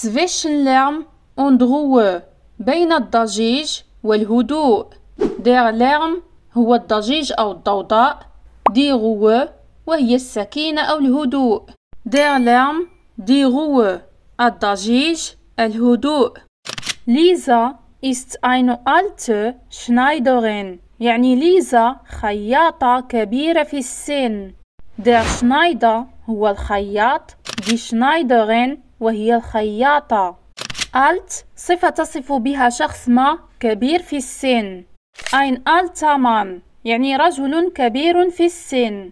zwischen Lärm und Ruhe بين الضجيج والهدوء der Lärm هو الضجيج أو الضوضاء die Ruhe وهي السكينة أو الهدوء der Lärm die Ruhe الضجيج الهدوء ليزا ist eine alte Schneiderin يعني ليزا خياطة كبيرة في السن der Schneider هو الخياط die Schneiderin وهي الخياطة ألت صفة تصف بها شخص ما كبير في السن أين ألت مان يعني رجل كبير في السن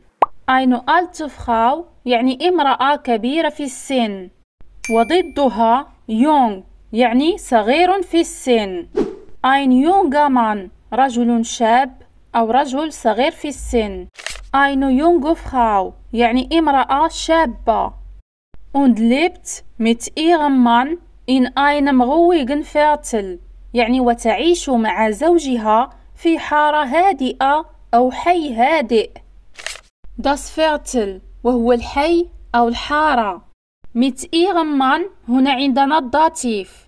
أين ألت فخاو يعني امرأة كبيرة في السن وضدها يونغ يعني صغير في السن أين يونغ مان رجل شاب أو رجل صغير في السن أين يونغ فخاو يعني امرأة شابة und lebt mit ihrem Mann in einem ruhigen Viertel يعني وتعيش مع زوجها في حارة هادئة أو حي هادئ das Viertel وهو الحي أو الحارة mit ihrem Mann هنا عندنا الداتيف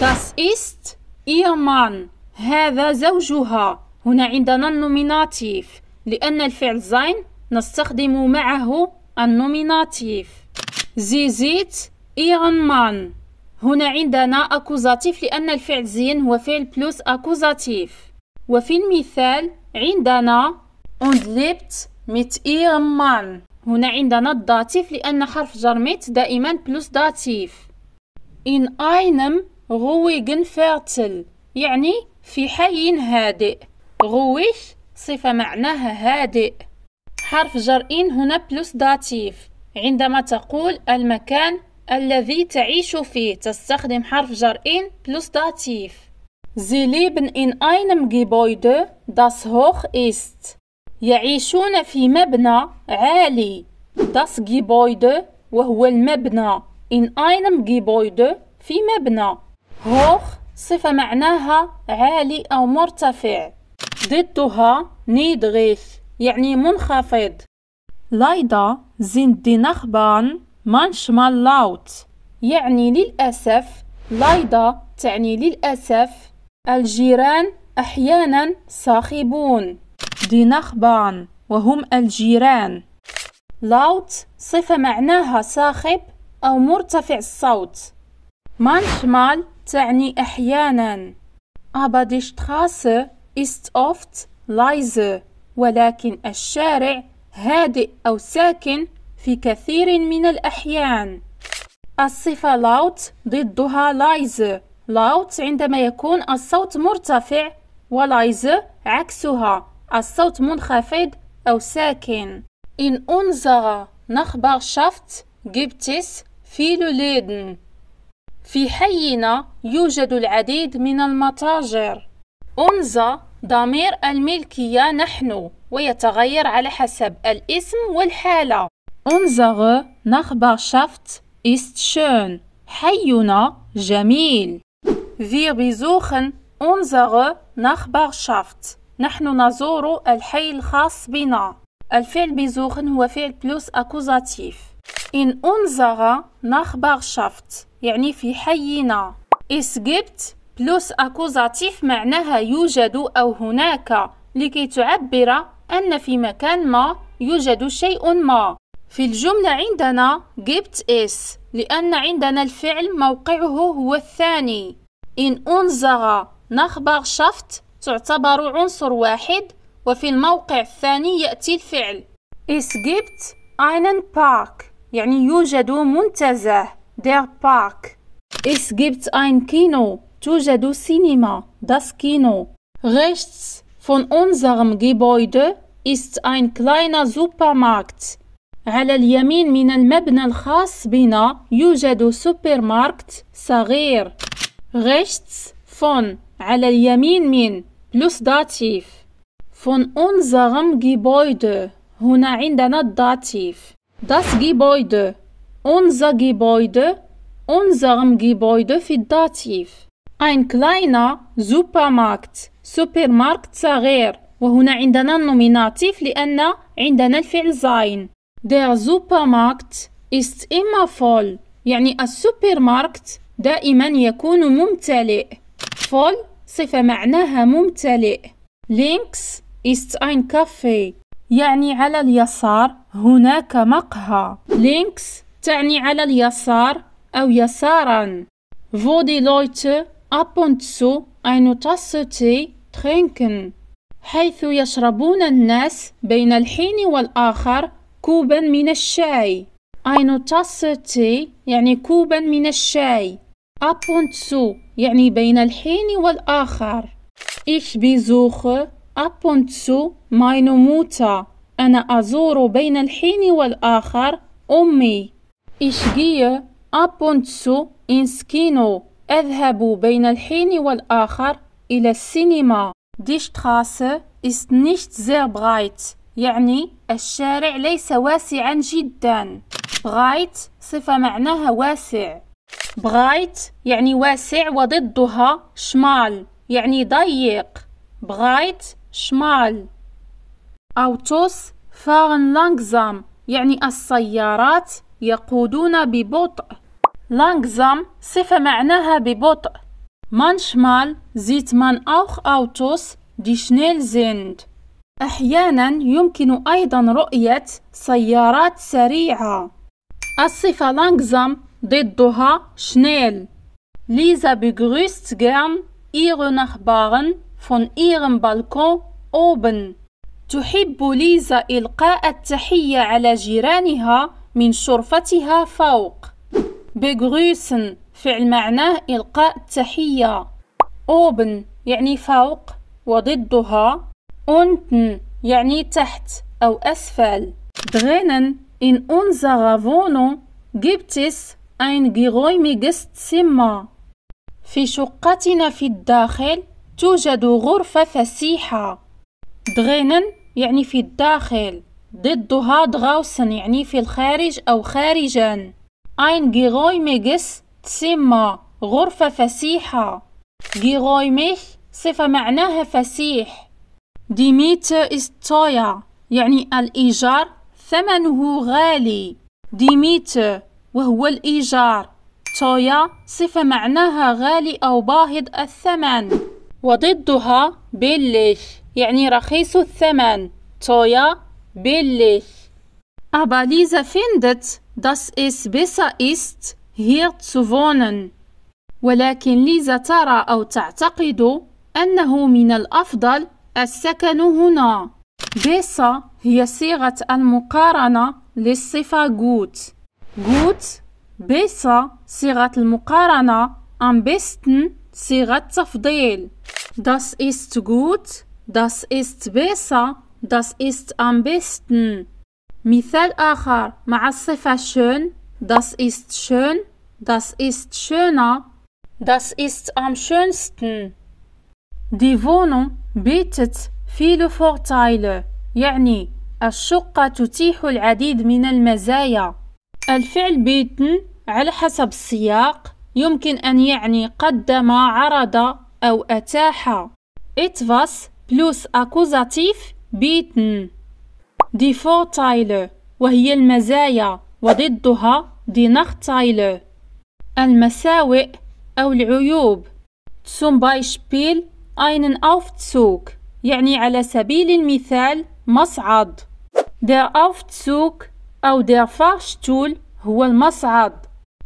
das ist ihr Mann هذا زوجها هنا عندنا النوميناتيف لأن الفعل sein نستخدم معه النوميناتيف زيزيت إيغن مان هنا عندنا أكوزاتيف لأن الفعل زين هو فعل بلوس أكوزاتيف وفي المثال عندنا und ليبت ميت ihrem مان هنا عندنا الداتيف لأن حرف جر دائما بلوس داتيف إن أينم غويغن فيرتل يعني في حي هادئ غويش صفة معناها هادئ حرف جر إن هنا بلوس داتيف عندما تقول المكان الذي تعيش فيه تستخدم حرف جر إن بلس داتيف Sie leben in einem Gebäude, das hoch ist. يعيشون في مبنى عالي. Das Gebäude وهو المبنى. In einem Gebäude في مبنى. hoch صفة معناها عالي أو مرتفع. ضدها niedrig يعني منخفض. Leider sind die Nachbarn manchmal laut. يعني للأسف leider تعني للأسف الجيران أحيانا صاخبون دي نخبان وهم الجيران لاوت صفة معناها صاخب أو مرتفع الصوت مانشمال تعني أحيانا aber die إست أوفت لايزة ولكن الشارع هادئ أو ساكن في كثير من الأحيان الصفة laut ضدها لايز laut عندما يكون الصوت مرتفع ولايز عكسها الصوت منخفض أو ساكن إن أنزغ نخبر شفت جبتس في لوليدن في حينا يوجد العديد من المتاجر. unser ضمير الملكية نحن ويتغير على حسب الاسم والحالة Unsere Nachbarschaft ist schön. حينا جميل. Wir besuchen unsere Nachbarschaft. نحن نزور الحي الخاص بنا. الفعل besuchen هو فعل بلوس أكوزاتيف. In unserer Nachbarschaft يعني في حينا. Es gibt بلوس أكوزاتيف معناها يوجد أو هناك لكي تعبر أن في مكان ما يوجد شيء ما في الجملة عندنا جبت إس لأن عندنا الفعل موقعه هو الثاني إن أنزغ نخبغ شفت تعتبر عنصر واحد وفي الموقع الثاني يأتي الفعل إس جبت أينن باك يعني يوجد منتزه دير باك إس جبت أين كينو توجد سینما das Kino. Rechts von unserem Gebäude ist ein kleiner Supermarkt. على اليمين من المبنى الخاص بنا يوجد سوبرماركت صغير. Rechts von على اليمين من plus dativ. Von unserem Gebäude. هنا عندنا الداتيف. Das Gebäude. Unser Gebäude. Unserem Gebäude في الداتيف. Ein kleiner Supermarkt Supermarkt صغير وهنا عندنا النوميناتيف لأن عندنا الفعل sein Der Supermarkt ist immer voll يعني السوبرماركت دائما يكون ممتلئ voll صفة معناها ممتلئ links ist ein Café يعني على اليسار هناك مقهى links تعني على اليسار أو يسارا wo die Leute ab und zu eine Tasse Tee trinken حيث يشربون الناس بين الحين والآخر كوبا من الشاي eine Tasse Tee يعني كوبا من الشاي ab und zu يعني بين الحين والآخر ich besuche ab und zu meine Mutter أنا أزور بين الحين والآخر أمي ich gehe ab und zu ins Kino أذهب بين الحين والآخر إلى السينما Die Straße ist nicht sehr breit يعني الشارع ليس واسعا جدا breit صفة معناها واسع breit يعني واسع وضدها شمال يعني ضيق breit شمال أوتوس fahren langsam يعني السيارات يقودون ببطء لانغزام صفة معناها ببطء. مانشمال زيت مان أوخ أوتوس دي شنيل زيند. أحيانا يمكن أيضا رؤية سيارات سريعة. الصفة لانغزام ضدها شنيل. ليزا بيغريست جيرن إيغو نخبارن فون إيغن بالكون أوبن. تحب ليزا إلقاء التحية على جيرانها من شرفتها فوق. begrüßen فعل معناه إلقاء التحية أوبن يعني فوق وضدها أونتن يعني تحت أو أسفل درينن إن unserer Wohnung gibt أين ein geräumiges Zimmer في شقتنا في الداخل توجد غرفة فسيحة درينن يعني في الداخل ضدها دغاوسن يعني في الخارج أو خارجاً Ein geräumiges Zimmer غرفة فسيحة geräumig صفة معناها فسيح Die Miete ist teuer يعني الإيجار ثمنه غالي Die Miete وهو الإيجار تويا صفة معناها غالي أو باهظ الثمن وضدها billig يعني رخيص الثمن تويا billig أباليزا فيندت Das ist besser ist, hier zu wohnen. ولكن ليزا ترى أو تعتقد أنه من الأفضل السكن هنا. بيسا هي صيغة المقارنة للصفة جوت. جوت بيسا صيغة المقارنة أم بيستن صيغة تفضيل. Das ist gut, das ist besser, das ist am besten. مثال آخر مع الصفة شون داس إست شون داس إست شونا داس إست أم شونستن دي فونو بيتت في فورتايل يعني الشقة تتيح العديد من المزايا الفعل بيتن على حسب السياق يمكن أن يعني قدم عرض أو أتاح إتفاس بلوس أكوزاتيف بيتن دي تايلو وهي المزايا وضدها دي نختايلر المساوئ أو العيوب تسوم بايشبيل أين أوفتسوك يعني على سبيل المثال مصعد der أوفتسوك أو der فاشتول هو المصعد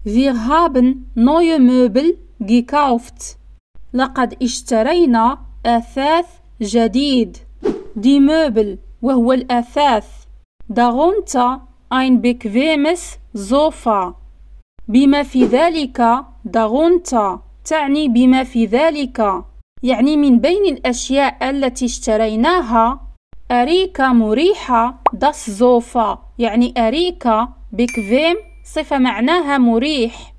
wir haben neue Möbel gekauft لقد اشترينا أثاث جديد die Möbel وهو الأثاث darunter أين bequemes زوفا بما في ذلك darunter تعني بما في ذلك يعني من بين الأشياء التي اشتريناها أريكا مريحة das زوفا يعني أريكة bequem صفة معناها مريح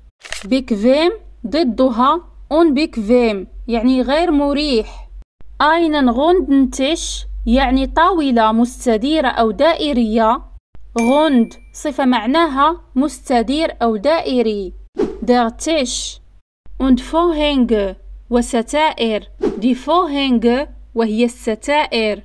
bequem ضدها unbequem يعني غير مريح أين غوندنتش يعني طاولة مستديرة أو دائرية غوند صفة معناها مستدير أو دائري der تيش und Vorhänge وستائر دي فوهينغ وهي الستائر